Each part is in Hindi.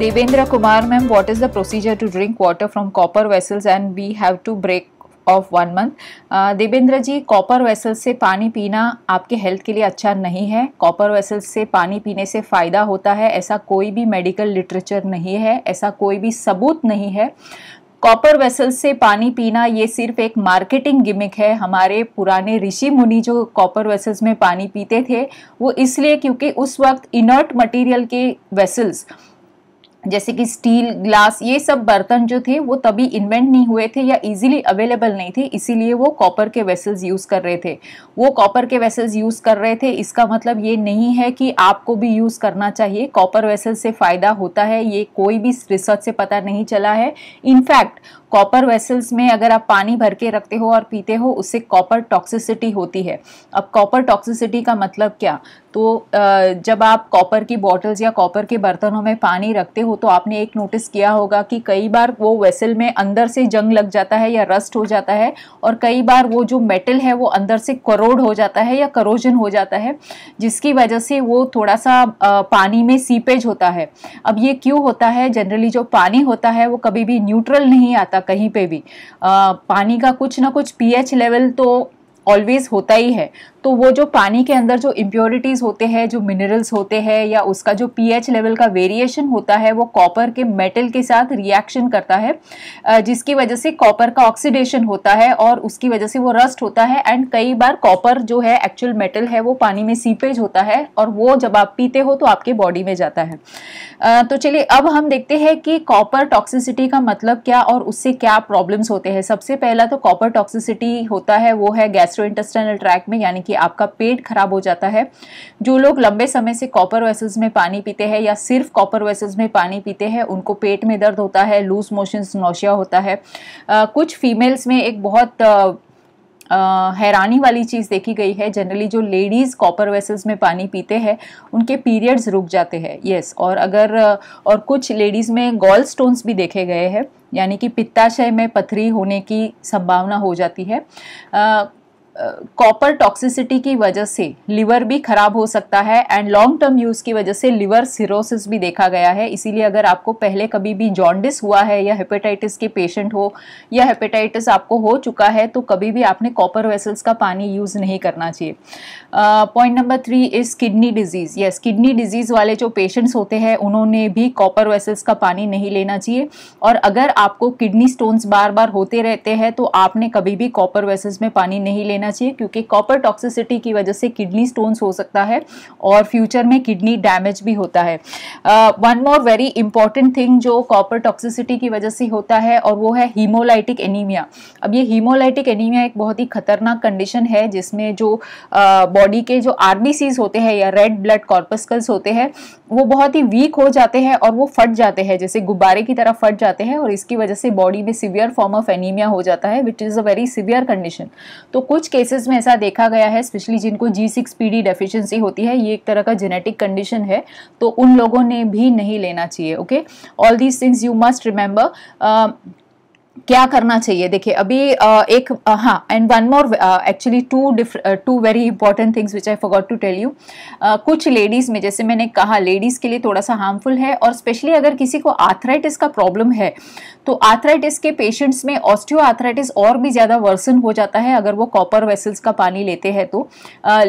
Devendra Kumar ma'am, what is the procedure to drink water from copper vessels and we have to break off one month Devendra ji copper vessel से पानी पीना आपके हेल्थ के लिए अच्छा नहीं है कॉपर वेसल से पानी पीने से फ़ायदा होता है ऐसा कोई भी मेडिकल लिटरेचर नहीं है ऐसा कोई भी सबूत नहीं है कॉपर वेसल से पानी पीना ये सिर्फ एक मार्केटिंग गिमिक है हमारे पुराने ऋषि मुनि जो कॉपर वेसल्स में पानी पीते थे वो इसलिए क्योंकि उस वक्त इनर्ट मटीरियल के वेसल्स जैसे कि स्टील ग्लास ये सब बर्तन जो थे वो तभी इन्वेंट नहीं हुए थे या इजीली अवेलेबल नहीं थे इसीलिए वो कॉपर के वेसल्स यूज़ कर रहे थे वो कॉपर के वेसल्स यूज़ कर रहे थे इसका मतलब ये नहीं है कि आपको भी यूज़ करना चाहिए कॉपर वेसल से फ़ायदा होता है ये कोई भी रिसर्च से पता नहीं चला है इनफैक्ट कॉपर वेसल्स में अगर आप पानी भर के रखते हो और पीते हो उससे कॉपर टॉक्सिसिटी होती है अब कॉपर टॉक्सिसिटी का मतलब क्या तो जब आप कॉपर की बॉटल्स या कॉपर के बर्तनों में पानी रखते हो तो आपने एक नोटिस किया होगा कि कई बार वो वेसल में अंदर से जंग लग जाता है या रस्ट हो जाता है और कई बार वो जो मेटल है वो अंदर से करोड़ हो जाता है या करोजन हो जाता है जिसकी वजह से वो थोड़ा सा पानी में सीपेज होता है अब ये क्यों होता है जनरली जो पानी होता है वो कभी भी न्यूट्रल नहीं आता कहीं पर भी पानी का कुछ ना कुछ पी लेवल तो ऑलवेज होता ही है तो वो जो पानी के अंदर जो इम्प्योरिटीज़ होते हैं जो मिनरल्स होते हैं या उसका जो पीएच लेवल का वेरिएशन होता है वो कॉपर के मेटल के साथ रिएक्शन करता है जिसकी वजह से कॉपर का ऑक्सीडेशन होता है और उसकी वजह से वो रस्ट होता है एंड कई बार कॉपर जो है एक्चुअल मेटल है वो पानी में सीपेज होता है और वो जब आप पीते हो तो आपके बॉडी में जाता है तो चलिए अब हम देखते हैं कि कॉपर टॉक्सिसिटी का मतलब क्या और उससे क्या प्रॉब्लम्स होते हैं सबसे पहला तो कॉपर टॉक्सिसिटी होता है वो है गैस्ट्रो इंटेस्टाइनल ट्रैक में यानी कि आपका पेट खराब हो जाता है जो लोग लंबे समय से कॉपर वेसल्स में पानी पीते हैं या सिर्फ कॉपर वेसल्स में पानी पीते हैं उनको पेट में दर्द होता है लूज मोशंस नोशिया होता है आ, कुछ फीमेल्स में एक बहुत आ, Uh, हैरानी वाली चीज़ देखी गई है जनरली जो लेडीज़ कॉपर वेसल्स में पानी पीते हैं उनके पीरियड्स रुक जाते हैं यस और अगर और कुछ लेडीज़ में गॉल स्टोन्स भी देखे गए हैं यानी कि पित्ताशय में पथरी होने की संभावना हो जाती है uh, कॉपर टॉक्सिसिटी की वजह से लीवर भी खराब हो सकता है एंड लॉन्ग टर्म यूज़ की वजह से लीवर सिरोसिस भी देखा गया है इसीलिए अगर आपको पहले कभी भी जॉन्डिस हुआ है या हेपेटाइटिस के पेशेंट हो या हेपेटाइटिस आपको हो चुका है तो कभी भी आपने कॉपर वेसल्स का पानी यूज़ नहीं करना चाहिए point number three is kidney disease yes kidney disease वाले जो पेशेंट्स होते हैं उन्होंने भी कॉपर वेसल्स का पानी नहीं लेना चाहिए और अगर आपको किडनी स्टोन्स बार बार होते रहते हैं तो आपने कभी भी कॉपर वेसल्स में पानी नहीं लेना लेना चाहिए क्योंकि कॉपर टॉक्सिसिटी की वजह से किडनी स्टोन्स हो सकता है और फ्यूचर में किडनी डैमेज भी होता है one more very important thing जो कॉपर टॉक्सिसिटी की वजह से होता है और वो है हीमोलाइटिक एनीमिया अब ये हीमोलाइटिक एनीमिया एक बहुत ही खतरनाक कंडीशन है जिसमें जो बॉडी uh, के जो आर होते हैं या रेड ब्लड कॉर्पस्कल्स होते हैं वो बहुत ही वीक हो जाते हैं और वो फट जाते हैं जैसे गुब्बारे की तरह फट जाते हैं और इसकी वजह से बॉडी में सिवियर फॉर्म ऑफ एनीमिया हो जाता है which is a very severe condition तो कुछ केसेस में ऐसा देखा गया है स्पेशली जिनको जी सिक्स पीडी डेफिशिएंसी होती है ये एक तरह का जेनेटिक कंडीशन है तो उन लोगों ने भी नहीं लेना चाहिए okay all these things you must remember क्या करना चाहिए देखिए अभी एक हाँ and one more actually two two very important things which I forgot to tell you कुछ लेडीज़ में जैसे मैंने कहा लेडीज़ के लिए थोड़ा सा हार्मफुल है और स्पेशली अगर किसी को आर्थराइटिस का प्रॉब्लम है तो आर्थराइटिस के पेशेंट्स में ऑस्टियो आर्थराइटिस और भी ज़्यादा वर्सन हो जाता है अगर वो कॉपर वेसल्स का पानी लेते हैं तो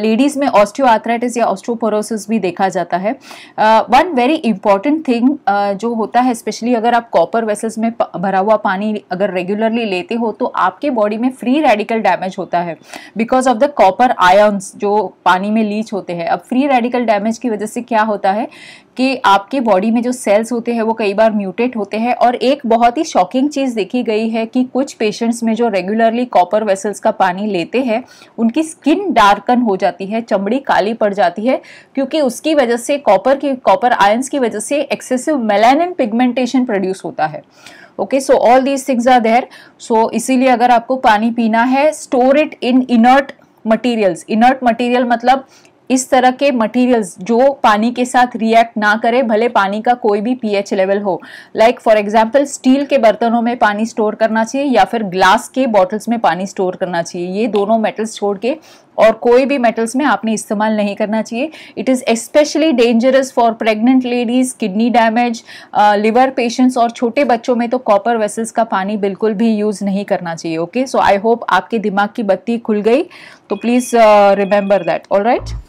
लेडीज़ में ऑस्टियो आर्थराइटिस या ऑस्ट्रोपोरोसिस भी देखा जाता है वन वेरी इंपॉर्टेंट थिंग जो होता है स्पेशली अगर आप कॉपर वेसल्स में भरा हुआ पानी अगर रेगुलरली लेते हो तो आपके बॉडी में फ्री रेडिकल डैमेज होता है because of the copper ions जो पानी में लीच होते हैं अब फ्री रेडिकल डैमेज की वजह से क्या होता है कि आपके बॉडी में जो सेल्स होते हैं वो कई बार म्यूटेट होते हैं और एक बहुत ही शॉकिंग चीज़ देखी गई है कि कुछ पेशेंट्स में जो रेगुलरली कॉपर वेसल्स का पानी लेते हैं उनकी स्किन डार्कन हो जाती है चमड़ी काली पड़ जाती है क्योंकि उसकी वजह से कॉपर की कॉपर आयन्स की वजह से एक्सेसिव मेलानिन पिगमेंटेशन प्रोड्यूस होता है okay so all these things are there so इसीलिए अगर आपको पानी पीना है store it in inert materials inert material मतलब इस तरह के मटेरियल्स जो पानी के साथ रिएक्ट ना करे भले पानी का कोई भी पीएच लेवल हो लाइक फॉर एग्जांपल स्टील के बर्तनों में पानी स्टोर करना चाहिए या फिर ग्लास के बॉटल्स में पानी स्टोर करना चाहिए ये दोनों मेटल्स छोड़ के और कोई भी मेटल्स में आपने इस्तेमाल नहीं करना चाहिए it is specially dangerous for pregnant ladies kidney damage liver patients और छोटे बच्चों में तो कॉपर वेसल्स का पानी बिल्कुल भी यूज़ नहीं करना चाहिए ओके सो आई होप आपके दिमाग की बत्ती खुल गई तो please remember that all right